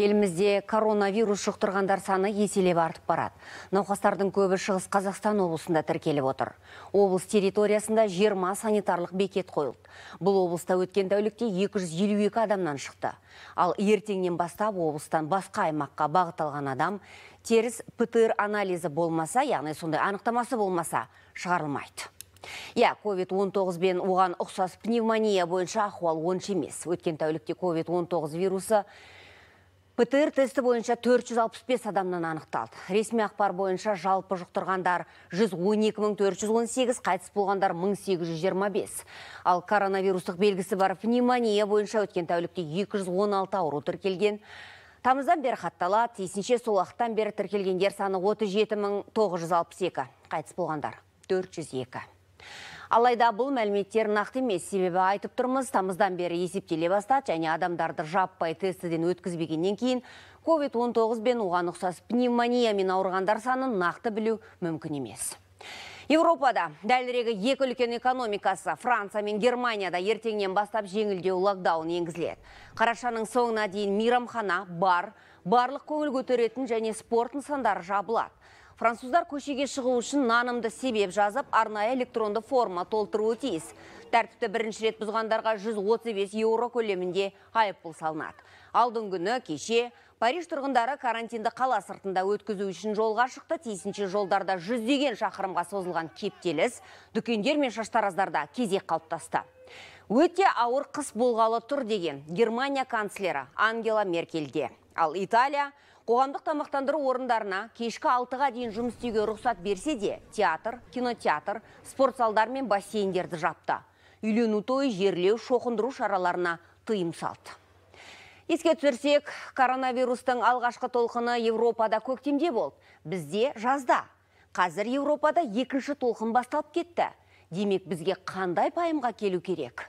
Елімізде коронавирус жұқтырғандар саны еселеп артып барады. Науқастардың көбі шығыс Қазақстан облысында тіркеліп отыр. Облыс территориясында 20 санитарлық бекет қойылды. Бұл облыста өткен тәулікте 252 адамнан шықты. Ал ертеңнен бастап облыстан басқа аймаққа алған адам теріс ПТР анализі болмаса, яғни сондай анықтамасы болмаса шығарылмайды. Иә, COVID-19 бен оған ұқсас пневмония бойынша ахуал онша емес. Өткен тәулікте COVID-19 вирусы птр тесті бойынша 465 адамнан анықталды ресми ақпар бойынша жалпы жұқтырғандар 112418 қайтыс болғандар 1825 ал коронавирустық белгісі бар пневмония бойынша өткен тәулікте 216 ауру тіркелген тамыздан бері хатталады тиісінше сол уақыттан бері тіркелгендер саны 37962 қайтыс болғандар 402 алайда бұл мәліметтер нақты емес себебі айтып тұрмыз тамыздан бері есептеле бастады және адамдарды жаппай тестіден өткізбегеннен кейін covid 19 бен оған ұқсас пневмониямен ауырғандар санын нақты білу мүмкін емес Еуропада дәлірегі екі үлкен экономикасы Франция мен Германияда ертеңнен бастап жеңілдеу локдаун енгізіледі. Қарашаның соңына дейін мейрамхана, бар, барлық көңіл көтеретін және спорт нысандары жабылады. Француздар көшеге шығу үшін нанымды себеп жазып, арнайы электронды форма толтыруы тиіс. Тәртіпті бірінші рет бұзғандарға 135 еуро көлемінде айыппұл салынады. Алдың күні кеше Париж тұрғындары карантинді қала сыртында өткізу үшін жолға шықты. Тиісінше жолдарда жүздеген шақырымға созылған кептеліс, дүкендер мен шаштараздарда кезек қалыптасты. Өте ауыр қыс болғалы тұр деген Германия канцлері Ангела Меркельде. Ал Италия қоғамдық тамақтандыру орындарына кешкі алтыға дейін жұмыс істеуге рұқсат берсе де, театр, кинотеатр, спорт мен бассейндерді жапты. Үйлену той жерлеу шоқындыру шараларына тыйым салды. Еске түсірсек, коронавирустың алғашқы толқыны Европада көктемде болды. Бізде жазда. Қазір Европада екінші толқын басталып кетті. Демек бізге қандай пайымға келу керек?